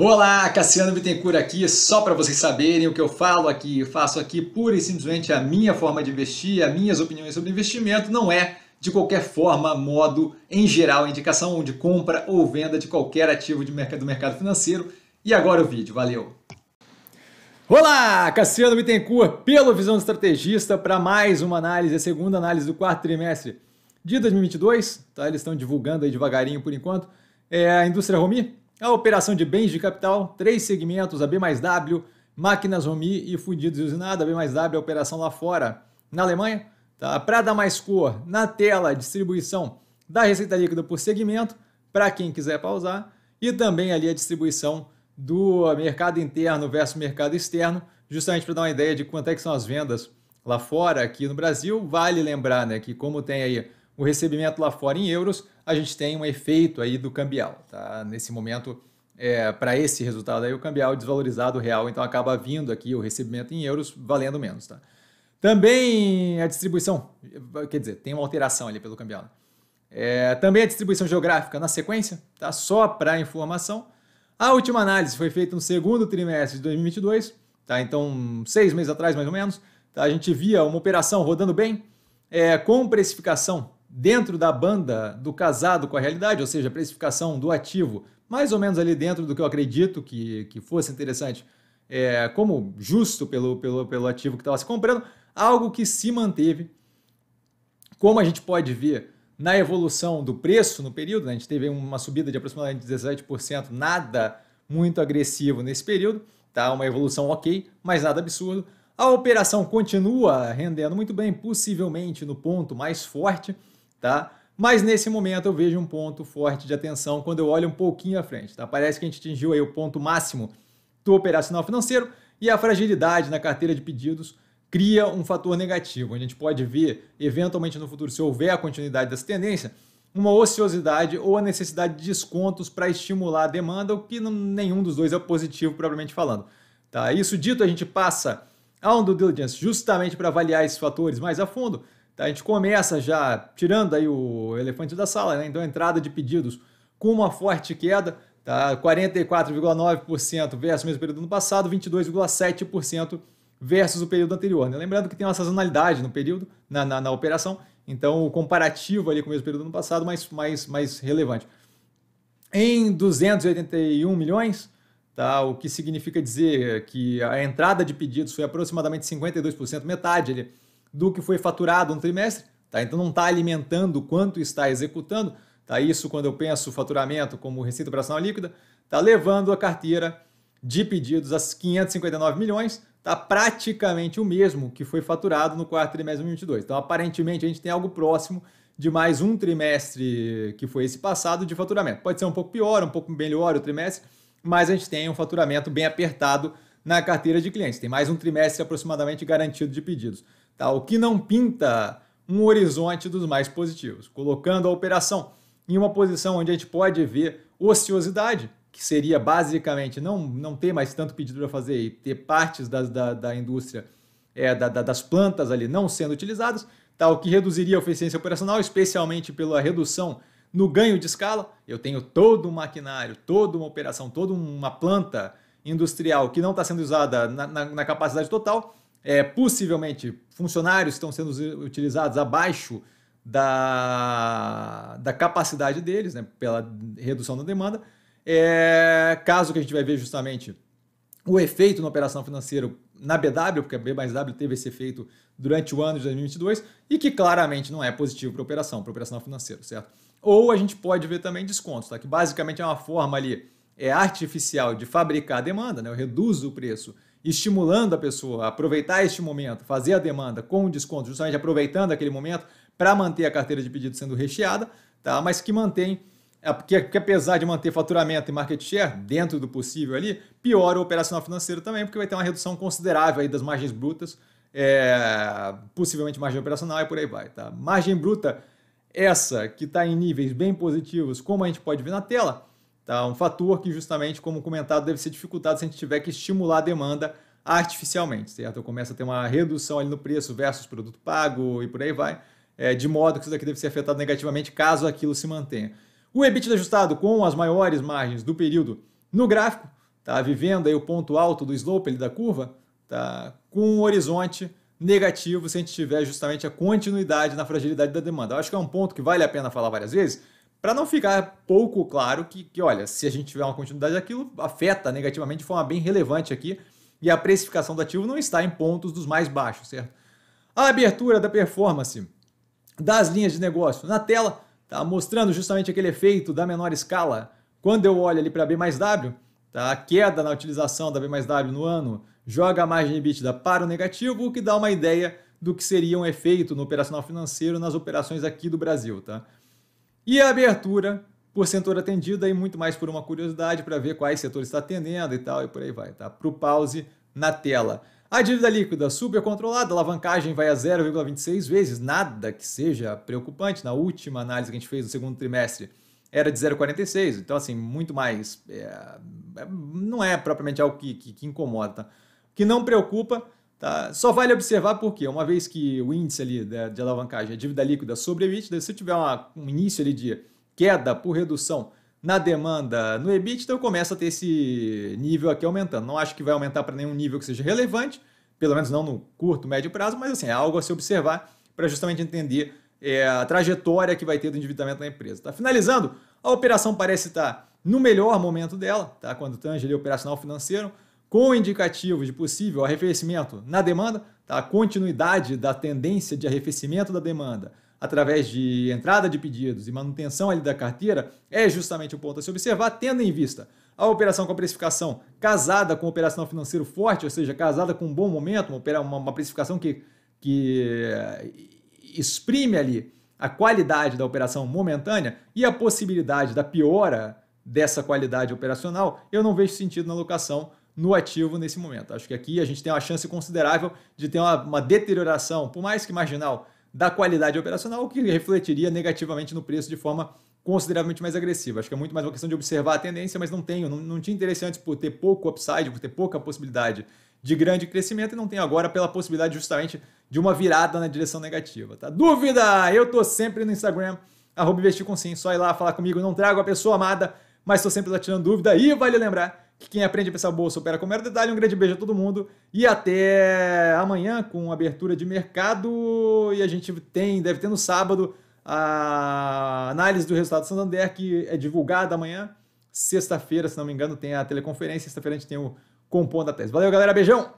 Olá, Cassiano Bittencourt aqui, só para vocês saberem o que eu falo aqui, eu faço aqui pura e simplesmente a minha forma de investir, as minhas opiniões sobre investimento, não é de qualquer forma, modo, em geral, indicação de compra ou venda de qualquer ativo de mercado, do mercado financeiro. E agora o vídeo, valeu! Olá, Cassiano Bittencourt, pelo Visão do Estrategista, para mais uma análise, a segunda análise do quarto trimestre de 2022, tá? Eles estão divulgando aí devagarinho por enquanto. É a indústria Romi, a operação de bens de capital, três segmentos, a B mais W, máquinas Romi e fundidos e usinada, a B mais W, a operação lá fora, na Alemanha. Tá? Para dar mais cor, na tela, distribuição da receita líquida por segmento, para quem quiser pausar, e também ali a distribuição do mercado interno versus mercado externo, justamente para dar uma ideia de quanto é que são as vendas lá fora, aqui no Brasil. Vale lembrar né, que como tem aí o recebimento lá fora em euros, a gente tem um efeito aí do cambial. Tá? Nesse momento, é, para esse resultado aí, o cambial desvalorizado real, então acaba vindo aqui o recebimento em euros valendo menos. Tá? Também a distribuição, quer dizer, tem uma alteração ali pelo cambial. Né? É, também a distribuição geográfica na sequência, tá? só para informação. A última análise foi feita no segundo trimestre de 2022, tá? então seis meses atrás mais ou menos. Tá? A gente via uma operação rodando bem, é, com precificação dentro da banda do casado com a realidade, ou seja, a precificação do ativo, mais ou menos ali dentro do que eu acredito que, que fosse interessante, é, como justo pelo, pelo, pelo ativo que estava se comprando, algo que se manteve, como a gente pode ver na evolução do preço no período, né? a gente teve uma subida de aproximadamente 17%, nada muito agressivo nesse período, tá? uma evolução ok, mas nada absurdo. A operação continua rendendo muito bem, possivelmente no ponto mais forte, tá? Mas nesse momento eu vejo um ponto forte de atenção quando eu olho um pouquinho à frente, tá? Parece que a gente atingiu aí o ponto máximo do operacional financeiro e a fragilidade na carteira de pedidos cria um fator negativo. A gente pode ver, eventualmente no futuro, se houver a continuidade dessa tendência, uma ociosidade ou a necessidade de descontos para estimular a demanda, o que nenhum dos dois é positivo, propriamente falando. Tá? Isso dito, a gente passa a um due diligence justamente para avaliar esses fatores mais a fundo Tá? A gente começa já tirando aí o elefante da sala, né? então a entrada de pedidos com uma forte queda, tá? 44,9% versus o mesmo período do ano passado, 22,7% versus o período anterior. Né? Lembrando que tem uma sazonalidade no período, na, na, na, operação, então o comparativo ali com o mesmo período do ano passado mais, mais, mais relevante. Em 281 milhões, tá? o que significa dizer que a entrada de pedidos foi aproximadamente 52%, metade ali, do que foi faturado no trimestre, tá? Então não está alimentando quanto está executando, tá? Isso quando eu penso faturamento como receita operacional líquida, tá levando a carteira de pedidos a 559 milhões, tá praticamente o mesmo que foi faturado no quarto trimestre de 2022. Então aparentemente a gente tem algo próximo de mais um trimestre que foi esse passado de faturamento. Pode ser um pouco pior, um pouco melhor o trimestre, mas a gente tem um faturamento bem apertado na carteira de clientes. Tem mais um trimestre aproximadamente garantido de pedidos tá? o que não pinta um horizonte dos mais positivos, colocando a operação em uma posição onde a gente pode ver ociosidade, que seria basicamente não, não ter mais tanto pedido para fazer e ter partes das, da, da indústria, é, da, da, das plantas ali não sendo utilizadas, tá? o que reduziria a eficiência operacional, especialmente pela redução no ganho de escala. Eu tenho todo um maquinário, toda uma operação, toda uma planta industrial que não está sendo usada na, na, na capacidade total, é, possivelmente, funcionários estão sendo utilizados abaixo da, da capacidade deles, né, pela redução da demanda. É, caso que a gente vai ver justamente o efeito na operação financeira na BW, porque a B mais W teve esse efeito durante o ano de 2022 e que claramente não é positivo para a operação, para a operação financeira, certo? Ou a gente pode ver também descontos, tá? que basicamente é uma forma ali é artificial de fabricar a demanda, né? eu reduzo o preço estimulando a pessoa a aproveitar este momento, fazer a demanda com desconto, justamente aproveitando aquele momento para manter a carteira de pedido sendo recheada, tá? mas que mantém, é, que, porque apesar de manter faturamento e market share dentro do possível ali, piora o operacional financeiro também, porque vai ter uma redução considerável aí das margens brutas, é, possivelmente margem operacional e por aí vai. Tá? Margem bruta, essa que está em níveis bem positivos, como a gente pode ver na tela, Tá? Um fator que, justamente, como comentado, deve ser dificultado se a gente tiver que estimular a demanda artificialmente, certo? Começa a ter uma redução ali no preço versus produto pago e por aí vai, é, de modo que isso daqui deve ser afetado negativamente caso aquilo se mantenha. O EBITDA ajustado com as maiores margens do período no gráfico, tá vivendo aí o ponto alto do slope ali da curva, tá com um horizonte negativo se a gente tiver justamente a continuidade na fragilidade da demanda. Eu acho que é um ponto que vale a pena falar várias vezes, para não ficar pouco claro que, que, olha, se a gente tiver uma continuidade, aquilo afeta negativamente de forma bem relevante aqui e a precificação do ativo não está em pontos dos mais baixos, certo? A abertura da performance das linhas de negócio na tela está mostrando justamente aquele efeito da menor escala. Quando eu olho ali para B mais W, tá? a queda na utilização da B mais W no ano joga a margem EBITDA para o negativo, o que dá uma ideia do que seria um efeito no operacional financeiro nas operações aqui do Brasil. Tá? E a abertura por setor atendida e muito mais por uma curiosidade para ver quais setores está atendendo e tal, e por aí vai, tá? Para o pause na tela. A dívida líquida super controlada, a alavancagem vai a 0,26 vezes, nada que seja preocupante. Na última análise que a gente fez do segundo trimestre era de 0,46, então assim, muito mais. É, é, não é propriamente algo que, que, que incomoda. Tá? O que não preocupa Tá? Só vale observar por quê? uma vez que o índice ali de, né, de alavancagem é dívida líquida sobre EBITDA, se tiver uma, um início ali de queda por redução na demanda no EBITDA, eu então começo a ter esse nível aqui aumentando. Não acho que vai aumentar para nenhum nível que seja relevante, pelo menos não no curto, médio prazo, mas assim, é algo a se observar para justamente entender é, a trajetória que vai ter do endividamento da empresa. Tá? Finalizando, a operação parece estar no melhor momento dela, tá? quando tange ali operacional financeiro, com indicativos de possível arrefecimento na demanda, tá? a continuidade da tendência de arrefecimento da demanda através de entrada de pedidos e manutenção ali da carteira, é justamente o ponto a se observar, tendo em vista a operação com a precificação casada com a operação financeira forte, ou seja, casada com um bom momento, uma, uma precificação que, que eh, exprime ali a qualidade da operação momentânea e a possibilidade da piora dessa qualidade operacional, eu não vejo sentido na locação no ativo nesse momento. Acho que aqui a gente tem uma chance considerável de ter uma, uma deterioração, por mais que marginal, da qualidade operacional, o que refletiria negativamente no preço de forma consideravelmente mais agressiva. Acho que é muito mais uma questão de observar a tendência, mas não tenho, não, não tinha interesse antes por ter pouco upside, por ter pouca possibilidade de grande crescimento e não tem agora pela possibilidade justamente de uma virada na direção negativa, tá? Dúvida? Eu tô sempre no Instagram, arroba investir com sim, só ir lá falar comigo, não trago a pessoa amada, mas estou sempre lá tirando dúvida e vale lembrar que quem aprende a pensar bolsa opera com mero detalhe. Um grande beijo a todo mundo e até amanhã com abertura de mercado. E a gente tem, deve ter no sábado, a análise do resultado do Santander, que é divulgada amanhã. Sexta-feira, se não me engano, tem a teleconferência. Sexta-feira a gente tem o Compondo da Tese. Valeu, galera. Beijão!